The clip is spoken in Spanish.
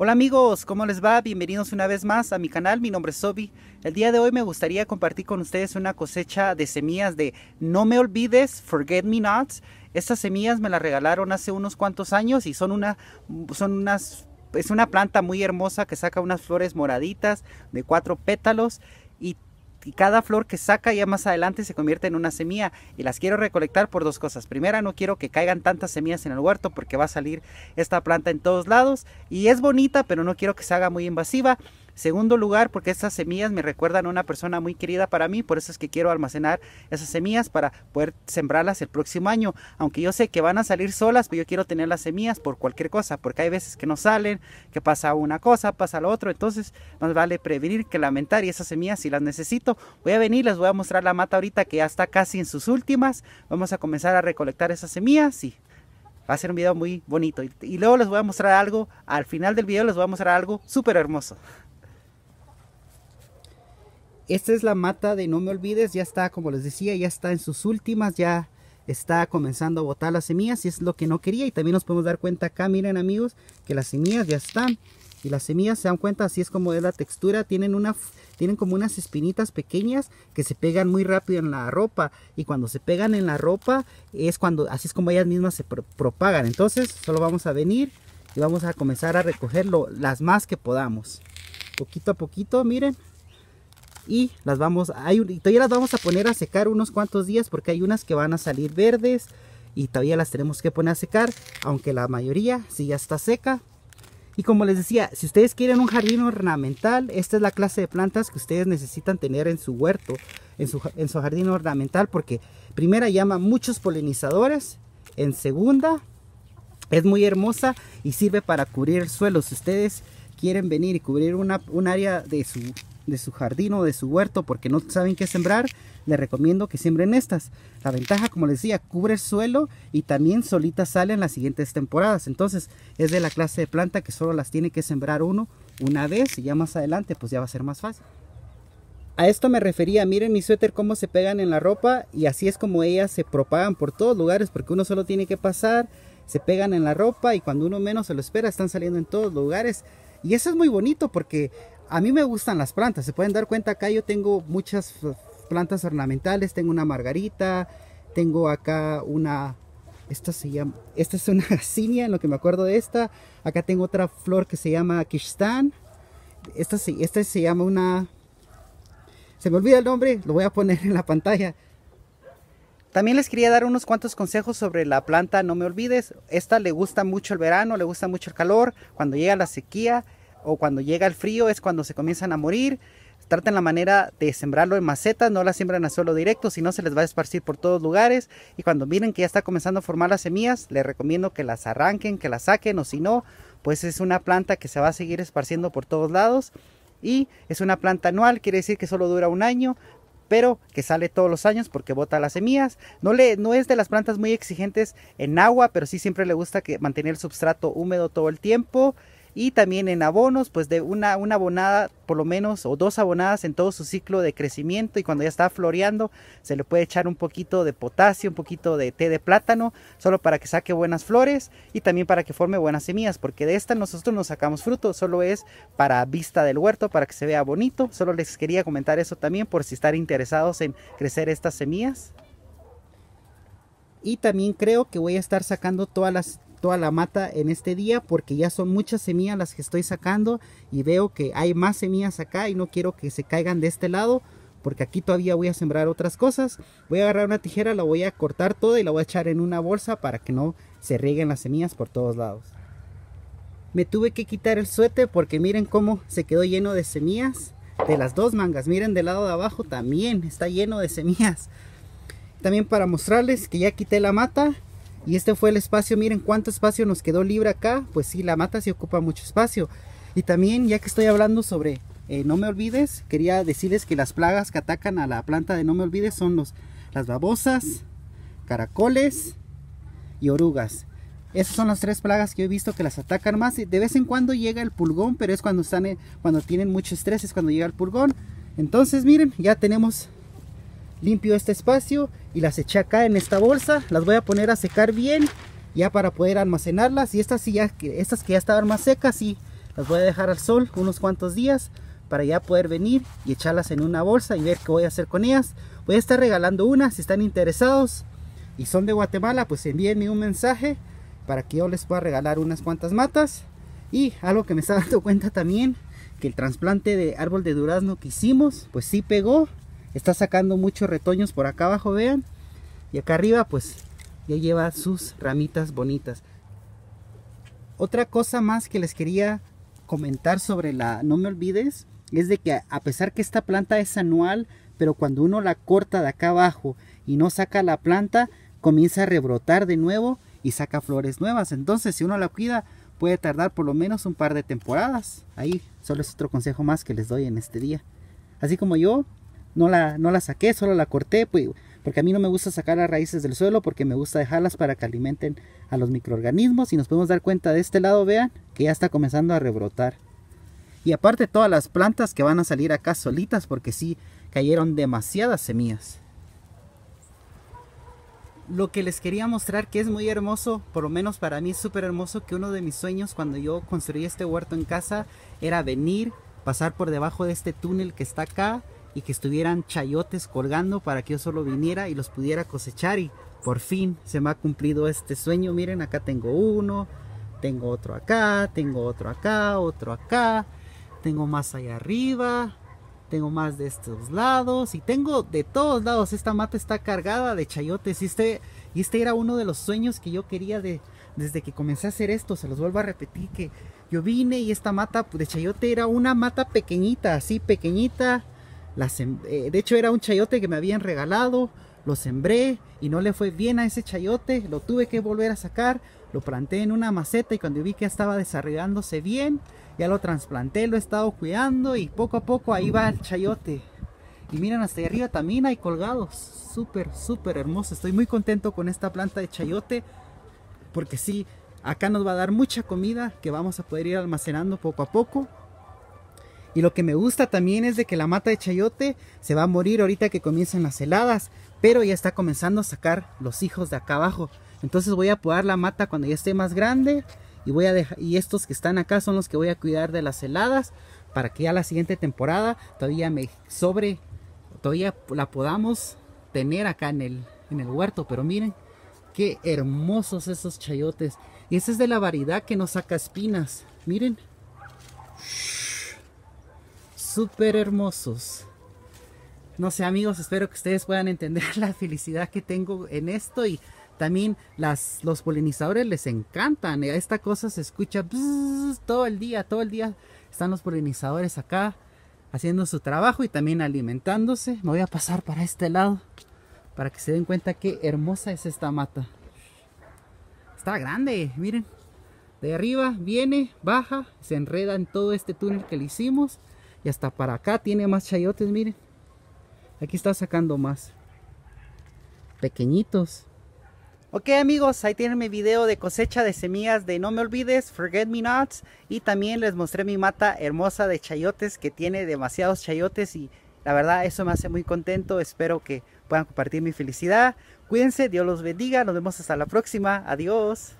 Hola amigos, ¿cómo les va? Bienvenidos una vez más a mi canal, mi nombre es Sobi. El día de hoy me gustaría compartir con ustedes una cosecha de semillas de No Me Olvides, Forget Me Not. Estas semillas me las regalaron hace unos cuantos años y son, una, son unas... Es una planta muy hermosa que saca unas flores moraditas de cuatro pétalos y cada flor que saca ya más adelante se convierte en una semilla y las quiero recolectar por dos cosas. Primera, no quiero que caigan tantas semillas en el huerto porque va a salir esta planta en todos lados y es bonita, pero no quiero que se haga muy invasiva. Segundo lugar, porque estas semillas me recuerdan a una persona muy querida para mí, por eso es que quiero almacenar esas semillas para poder sembrarlas el próximo año. Aunque yo sé que van a salir solas, pero pues yo quiero tener las semillas por cualquier cosa, porque hay veces que no salen, que pasa una cosa, pasa lo otro, entonces más vale prevenir que lamentar y esas semillas si las necesito. Voy a venir, les voy a mostrar la mata ahorita que ya está casi en sus últimas. Vamos a comenzar a recolectar esas semillas y va a ser un video muy bonito. Y, y luego les voy a mostrar algo, al final del video les voy a mostrar algo súper hermoso. Esta es la mata de No Me Olvides, ya está, como les decía, ya está en sus últimas, ya está comenzando a botar las semillas y es lo que no quería. Y también nos podemos dar cuenta acá, miren amigos, que las semillas ya están. Y las semillas se dan cuenta, así es como es la textura, tienen, tienen como unas espinitas pequeñas que se pegan muy rápido en la ropa. Y cuando se pegan en la ropa es cuando, así es como ellas mismas se propagan. Entonces solo vamos a venir y vamos a comenzar a recoger las más que podamos. Poquito a poquito, miren y las vamos, hay, todavía las vamos a poner a secar unos cuantos días porque hay unas que van a salir verdes y todavía las tenemos que poner a secar, aunque la mayoría sí ya está seca. Y como les decía, si ustedes quieren un jardín ornamental, esta es la clase de plantas que ustedes necesitan tener en su huerto, en su, en su jardín ornamental, porque primera llama muchos polinizadores, en segunda es muy hermosa y sirve para cubrir el suelo. Si ustedes quieren venir y cubrir una, un área de su de su jardín o de su huerto porque no saben qué sembrar, les recomiendo que siembren estas. La ventaja, como les decía, cubre el suelo y también solitas salen las siguientes temporadas. Entonces es de la clase de planta que solo las tiene que sembrar uno una vez y ya más adelante pues ya va a ser más fácil. A esto me refería, miren mi suéter cómo se pegan en la ropa y así es como ellas se propagan por todos lugares porque uno solo tiene que pasar, se pegan en la ropa y cuando uno menos se lo espera están saliendo en todos lugares. Y eso es muy bonito porque a mí me gustan las plantas, se pueden dar cuenta acá yo tengo muchas plantas ornamentales, tengo una margarita, tengo acá una esta se llama, esta es una cinia, en lo que me acuerdo de esta. Acá tengo otra flor que se llama Kishtan. Esta esta se llama una, se me olvida el nombre, lo voy a poner en la pantalla. También les quería dar unos cuantos consejos sobre la planta, no me olvides. Esta le gusta mucho el verano, le gusta mucho el calor, cuando llega la sequía, o cuando llega el frío es cuando se comienzan a morir. Traten la manera de sembrarlo en macetas, no la siembran a suelo directo, si no se les va a esparcir por todos lugares. Y cuando miren que ya está comenzando a formar las semillas, les recomiendo que las arranquen, que las saquen, o si no, pues es una planta que se va a seguir esparciendo por todos lados. Y es una planta anual, quiere decir que solo dura un año, pero que sale todos los años porque bota las semillas. No, le, no es de las plantas muy exigentes en agua, pero sí siempre le gusta que mantener el substrato húmedo todo el tiempo y también en abonos, pues de una, una abonada por lo menos o dos abonadas en todo su ciclo de crecimiento y cuando ya está floreando se le puede echar un poquito de potasio, un poquito de té de plátano, solo para que saque buenas flores y también para que forme buenas semillas, porque de esta nosotros no sacamos fruto, solo es para vista del huerto, para que se vea bonito, solo les quería comentar eso también por si están interesados en crecer estas semillas y también creo que voy a estar sacando todas las toda la mata en este día porque ya son muchas semillas las que estoy sacando y veo que hay más semillas acá y no quiero que se caigan de este lado porque aquí todavía voy a sembrar otras cosas. Voy a agarrar una tijera, la voy a cortar toda y la voy a echar en una bolsa para que no se rieguen las semillas por todos lados. Me tuve que quitar el suete porque miren cómo se quedó lleno de semillas de las dos mangas. Miren del lado de abajo también está lleno de semillas. También para mostrarles que ya quité la mata y este fue el espacio, miren cuánto espacio nos quedó libre acá. Pues si la mata se ocupa mucho espacio. Y también, ya que estoy hablando sobre eh, no me olvides, quería decirles que las plagas que atacan a la planta de no me olvides son los, las babosas, caracoles y orugas. Esas son las tres plagas que he visto que las atacan más. De vez en cuando llega el pulgón, pero es cuando, están, cuando tienen mucho estrés, es cuando llega el pulgón. Entonces miren, ya tenemos limpio este espacio y las eché acá en esta bolsa. Las voy a poner a secar bien ya para poder almacenarlas. Y estas, estas que ya estaban más secas, sí, las voy a dejar al sol unos cuantos días para ya poder venir y echarlas en una bolsa y ver qué voy a hacer con ellas. Voy a estar regalando una si están interesados y son de Guatemala, pues envíenme un mensaje para que yo les pueda regalar unas cuantas matas. Y algo que me estaba dando cuenta también, que el trasplante de árbol de durazno que hicimos, pues sí pegó está sacando muchos retoños por acá abajo, vean. Y acá arriba, pues, ya lleva sus ramitas bonitas. Otra cosa más que les quería comentar sobre la no me olvides es de que a pesar que esta planta es anual, pero cuando uno la corta de acá abajo y no saca la planta, comienza a rebrotar de nuevo y saca flores nuevas. Entonces, si uno la cuida, puede tardar por lo menos un par de temporadas. Ahí solo es otro consejo más que les doy en este día. Así como yo, no la, saqué, solo la corté, pues, porque a mí no me gusta sacar las raíces del suelo, porque me gusta dejarlas para que alimenten a los microorganismos y nos podemos dar cuenta de este lado, vean, que ya está comenzando a rebrotar. Y aparte todas las plantas que van a salir acá solitas, porque sí cayeron demasiadas semillas. Lo que les quería mostrar que es muy hermoso, por lo menos para mí es súper hermoso, que uno de mis sueños cuando yo construí este huerto en casa era venir, pasar por debajo de este túnel que está acá y que estuvieran chayotes colgando para que yo solo viniera y los pudiera cosechar y por fin se me ha cumplido este sueño. Miren, acá tengo uno, tengo otro acá, tengo otro acá, otro acá, tengo más allá arriba, tengo más de estos lados y tengo de todos lados. Esta mata está cargada de chayotes y este, y este era uno de los sueños que yo quería de, desde que comencé a hacer esto, se los vuelvo a repetir, que yo vine y esta mata de chayote era una mata pequeñita, así pequeñita. La eh, de hecho era un chayote que me habían regalado, lo sembré y no le fue bien a ese chayote, lo tuve que volver a sacar, lo planté en una maceta y cuando vi que estaba desarrollándose bien, ya lo trasplanté, lo he estado cuidando y poco a poco ahí va el chayote. Y miren, hasta arriba también hay colgados. Súper, súper hermoso. Estoy muy contento con esta planta de chayote porque si, acá nos va a dar mucha comida que vamos a poder ir almacenando poco a poco. Y lo que me gusta también es de que la mata de chayote se va a morir ahorita que comiencen las heladas, pero ya está comenzando a sacar los hijos de acá abajo. Entonces voy a podar la mata cuando ya esté más grande y voy a y estos que están acá son los que voy a cuidar de las heladas para que ya la siguiente temporada todavía me sobre, todavía la podamos tener acá en el, en el huerto. Pero miren, Qué hermosos esos chayotes. Y ese es de la variedad que nos saca espinas. Miren. Súper hermosos. No sé amigos, espero que ustedes puedan entender la felicidad que tengo en esto y también las, los polinizadores les encantan. Esta cosa se escucha todo el día, todo el día están los polinizadores acá haciendo su trabajo y también alimentándose. Me voy a pasar para este lado. Para que se den cuenta qué hermosa es esta mata. Está grande, miren. De arriba viene, baja, se enreda en todo este túnel que le hicimos. Y hasta para acá tiene más chayotes, miren. Aquí está sacando más. Pequeñitos. Ok amigos, ahí tienen mi video de cosecha de semillas de No Me Olvides, Forget Me Nots. Y también les mostré mi mata hermosa de chayotes que tiene demasiados chayotes y la verdad, eso me hace muy contento. Espero que puedan compartir mi felicidad. Cuídense, Dios los bendiga. Nos vemos hasta la próxima. Adiós.